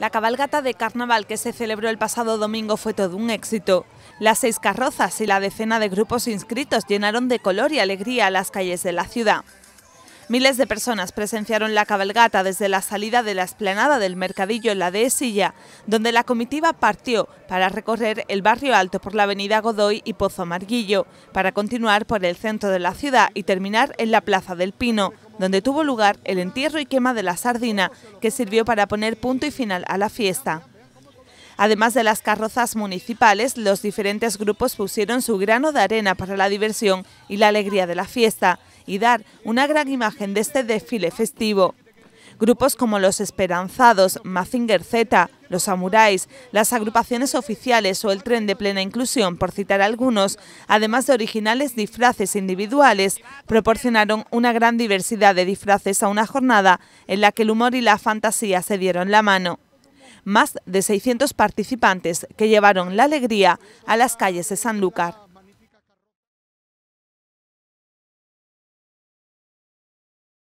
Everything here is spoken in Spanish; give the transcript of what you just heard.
La cabalgata de carnaval que se celebró el pasado domingo fue todo un éxito. Las seis carrozas y la decena de grupos inscritos llenaron de color y alegría las calles de la ciudad. Miles de personas presenciaron la cabalgata desde la salida de la esplanada del Mercadillo en la Dehesilla, donde la comitiva partió para recorrer el barrio alto por la avenida Godoy y Pozo Marguillo, para continuar por el centro de la ciudad y terminar en la Plaza del Pino, donde tuvo lugar el entierro y quema de la sardina, que sirvió para poner punto y final a la fiesta. Además de las carrozas municipales, los diferentes grupos pusieron su grano de arena para la diversión y la alegría de la fiesta y dar una gran imagen de este desfile festivo. Grupos como los Esperanzados, Mazinger Z, los samuráis, las agrupaciones oficiales o el tren de plena inclusión, por citar algunos, además de originales disfraces individuales, proporcionaron una gran diversidad de disfraces a una jornada en la que el humor y la fantasía se dieron la mano. Más de 600 participantes que llevaron la alegría a las calles de Sanlúcar.